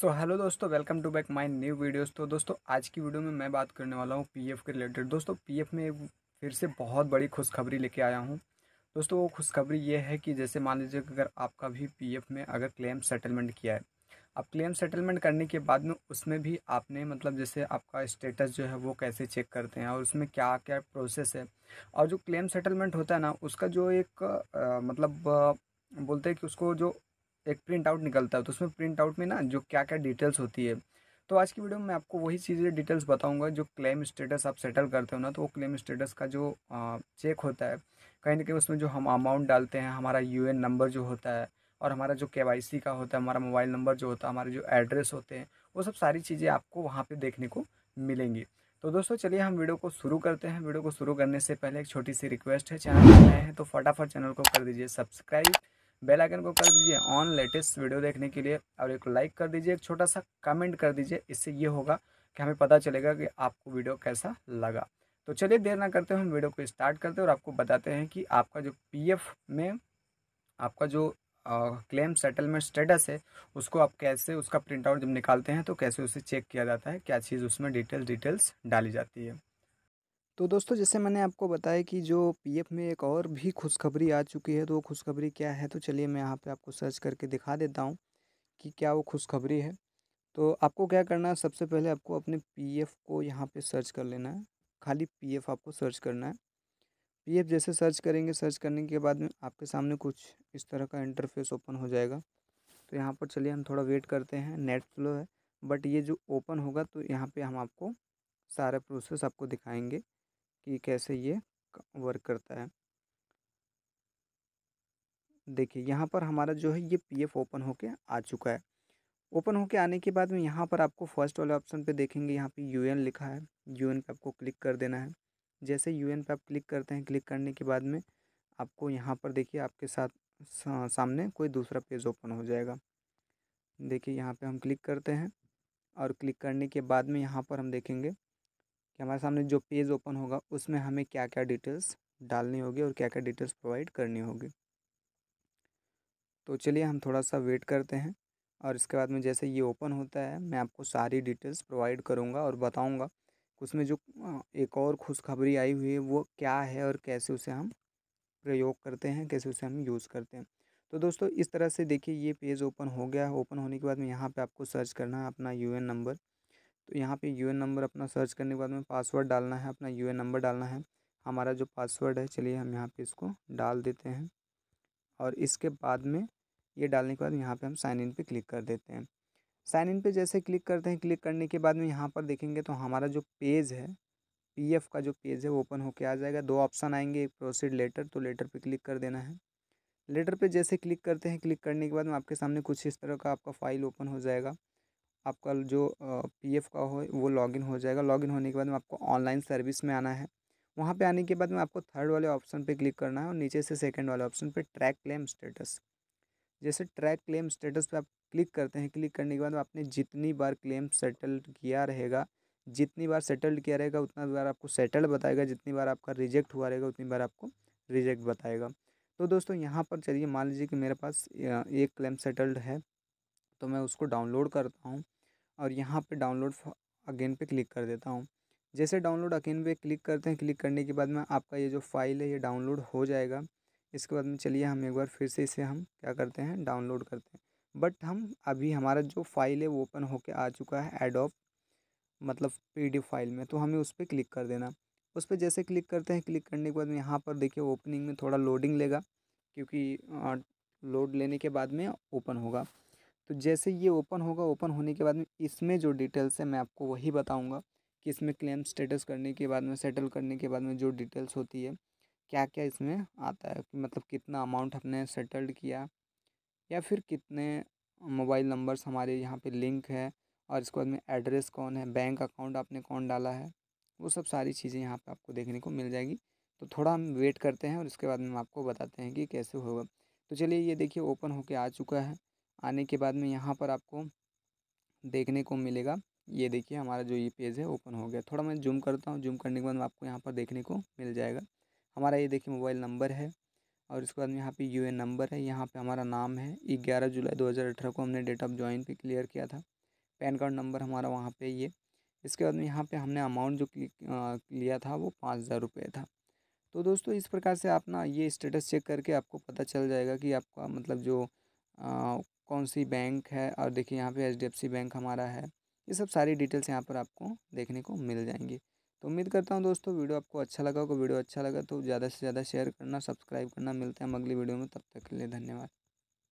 सो hello दोस्तों welcome to back my new videos तो दोस्तों आज की वीडियो में मैं बात करने वाला हूँ पीएफ के रिलेटेड दोस्तों पीएफ में फिर से बहुत बड़ी खुशखबरी लेके आया हूँ दोस्तों वो खुशखबरी ये है कि जैसे मान लीजिए अगर आपका भी पीएफ में अगर क्लेम सेटलमेंट किया है अब क्लेम सेटलमेंट करने के बाद में उसमें भी आपने मतलब जैसे आपका स्टेटस जो है वो कैसे चेक करते हैं और उसमें क्या क्या प्रोसेस है और जो क्लेम सेटलमेंट होता है ना उसका जो एक आ, मतलब आ, बोलते हैं कि उसको जो एक प्रिंट आउट निकलता है तो उसमें प्रिंट आउट में ना जो क्या क्या डिटेल्स होती है तो आज की वीडियो में मैं आपको वही चीज़ें डिटेल्स बताऊंगा जो क्लेम स्टेटस आप सेटल करते हो ना तो वो क्लेम स्टेटस का जो चेक होता है कहीं ना कहीं उसमें जो हम अमाउंट डालते हैं हमारा यू नंबर जो होता है और हमारा जो के का होता है हमारा मोबाइल नंबर जो होता है हमारे जो एड्रेस होते हैं वो सब सारी चीज़ें आपको वहाँ पर देखने को मिलेंगी तो दोस्तों चलिए हम वीडियो को शुरू करते हैं वीडियो को शुरू करने से पहले एक छोटी सी रिक्वेस्ट है चैनल पर नए हैं तो फटाफट चैनल को कर दीजिए सब्सक्राइब बेल आइकन को कर दीजिए ऑन लेटेस्ट वीडियो देखने के लिए और एक लाइक कर दीजिए एक छोटा सा कमेंट कर दीजिए इससे ये होगा कि हमें पता चलेगा कि आपको वीडियो कैसा लगा तो चलिए देर ना करते हम वीडियो को स्टार्ट करते हैं और आपको बताते हैं कि आपका जो पी में आपका जो क्लेम सेटलमेंट स्टेटस है उसको आप कैसे उसका प्रिंट आउट जब निकालते हैं तो कैसे उसे चेक किया जाता है क्या चीज़ उसमें डिटेल्स डिटेल्स डाली जाती है तो दोस्तों जैसे मैंने आपको बताया कि जो पीएफ में एक और भी खुशखबरी आ चुकी है तो वो खुशखबरी क्या है तो चलिए मैं यहाँ पे आपको सर्च करके दिखा देता हूँ कि क्या वो खुशखबरी है तो आपको क्या करना है सबसे पहले आपको अपने पीएफ को यहाँ पे सर्च कर लेना है खाली पीएफ आपको सर्च करना है पी जैसे सर्च करेंगे सर्च करने के बाद में आपके सामने कुछ इस तरह का इंटरफेस ओपन हो जाएगा तो यहाँ पर चलिए हम थोड़ा वेट करते हैं नेट स्लो है बट ये जो ओपन होगा तो यहाँ पर हम आपको सारा प्रोसेस आपको दिखाएंगे कि कैसे ये वर्क करता है देखिए यहाँ पर हमारा जो है ये पीएफ ओपन होके आ चुका है ओपन होके आने के बाद में यहाँ पर आपको फर्स्ट वाले ऑप्शन पे देखेंगे यहाँ पे यूएन लिखा है यूएन पे आपको क्लिक कर देना है जैसे यूएन पे आप क्लिक करते हैं क्लिक करने के बाद में आपको यहाँ पर देखिए आपके साथ सामने कोई दूसरा पेज ओपन हो जाएगा देखिए यहाँ पे हम क्लिक करते हैं और क्लिक करने के बाद में यहाँ पर हम देखेंगे कि हमारे सामने जो पेज ओपन होगा उसमें हमें क्या क्या डिटेल्स डालनी होगी और क्या क्या डिटेल्स प्रोवाइड करनी होगी तो चलिए हम थोड़ा सा वेट करते हैं और इसके बाद में जैसे ये ओपन होता है मैं आपको सारी डिटेल्स प्रोवाइड करूँगा और बताऊँगा उसमें जो एक और खुशखबरी आई हुई है वो क्या है और कैसे उसे हम प्रयोग करते हैं कैसे उसे हम यूज़ करते हैं तो दोस्तों इस तरह से देखिए ये पेज ओपन हो गया है ओपन होने के बाद में यहाँ पे आपको सर्च करना है अपना यूएन नंबर तो यहाँ पे यू नंबर अपना सर्च करने के बाद में पासवर्ड डालना है अपना यू नंबर डालना है हमारा जो पासवर्ड है चलिए हम यहाँ पे इसको डाल देते हैं और इसके बाद में ये डालने के बाद यहाँ पे हम साइन इन पे क्लिक कर देते हैं साइन इन पे जैसे क्लिक करते हैं क्लिक करने के बाद में यहाँ पर देखेंगे तो हमारा जो पेज है पी का जो पेज है वो ओपन होके आ जाएगा दो ऑप्शन आएंगे एक प्रोसीड लेटर तो लेटर पर क्लिक कर देना है लेटर पर जैसे क्लिक करते हैं क्लिक करने के बाद में आपके सामने कुछ इस तरह का आपका फाइल ओपन हो जाएगा आपका जो पी एफ का हो वो लॉगिन हो जाएगा लॉगिन होने के बाद में आपको ऑनलाइन सर्विस में आना है वहाँ पे आने के बाद में आपको थर्ड वाले ऑप्शन पे क्लिक करना है और नीचे से सेकंड वाले ऑप्शन पे ट्रैक क्लेम स्टेटस जैसे ट्रैक क्लेम स्टेटस पे आप क्लिक करते हैं क्लिक करने के बाद आपने जितनी बार क्लेम सेटल्ड किया रहेगा जितनी बार सेटल्ड किया रहेगा उतना बार आपको सेटल्ड बताएगा जितनी बार आपका रिजेक्ट हुआ रहेगा उतनी बार आपको रिजेक्ट बताएगा तो दोस्तों यहाँ पर चलिए मान लीजिए कि मेरे पास एक क्लेम सेटल्ड है तो मैं उसको डाउनलोड करता हूँ और यहाँ पे डाउनलोड अगेन पे क्लिक कर देता हूँ जैसे डाउनलोड अगेन पे क्लिक करते हैं क्लिक करने के बाद में आपका ये जो फाइल है ये डाउनलोड हो जाएगा इसके बाद में चलिए हम एक बार फिर से इसे हम क्या करते हैं डाउनलोड करते हैं बट हम अभी हमारा जो फाइल है वो ओपन होकर आ चुका है एडोप मतलब पी फाइल में तो हमें उस पर क्लिक कर देना उस पर जैसे क्लिक करते हैं क्लिक करने के बाद में यहाँ पर देखिए ओपनिंग में थोड़ा लोडिंग लेगा क्योंकि लोड लेने के बाद में ओपन होगा तो जैसे ये ओपन होगा ओपन होने के बाद में इसमें जो डिटेल्स है मैं आपको वही बताऊँगा कि इसमें क्लेम स्टेटस करने के बाद में सेटल करने के बाद में जो डिटेल्स होती है क्या क्या इसमें आता है मतलब कितना अमाउंट हमने सेटल्ड किया या फिर कितने मोबाइल नंबर्स हमारे यहाँ पे लिंक है और इसके बाद में एड्रेस कौन है बैंक अकाउंट आपने कौन डाला है वो सब सारी चीज़ें यहाँ पे आपको देखने को मिल जाएगी तो थोड़ा हम वेट करते हैं और इसके बाद में आपको बताते हैं कि कैसे होगा तो चलिए ये देखिए ओपन होके आ चुका है आने के बाद में यहाँ पर आपको देखने को मिलेगा ये देखिए हमारा जो ये पेज है ओपन हो गया थोड़ा मैं जूम करता हूँ जूम करने के बाद आपको यहाँ पर देखने को मिल जाएगा हमारा ये देखिए मोबाइल नंबर है और इसके बाद में यहाँ पे यू नंबर है यहाँ पे हमारा नाम है ग्यारह जुलाई 2018 को हमने डेट ऑफ ज्वाइन पे क्लियर किया था पैन कार्ड नंबर हमारा वहाँ पे ये इसके बाद में यहाँ पे हमने अमाउंट जो लिया था वो पाँच हज़ार रुपये था तो दोस्तों इस प्रकार से आप ना ये स्टेटस चेक करके आपको पता चल जाएगा कि आपका मतलब जो कौन सी बैंक है और देखिए यहाँ पे एच बैंक हमारा है ये सब सारी डिटेल्स यहाँ पर आपको देखने को मिल जाएंगी तो उम्मीद करता हूँ दोस्तों वीडियो आपको अच्छा लगा होगा वीडियो अच्छा लगा तो ज़्यादा से ज़्यादा शेयर करना सब्सक्राइब करना मिलते हैं हम अगली वीडियो में तब तक के लिए धन्यवाद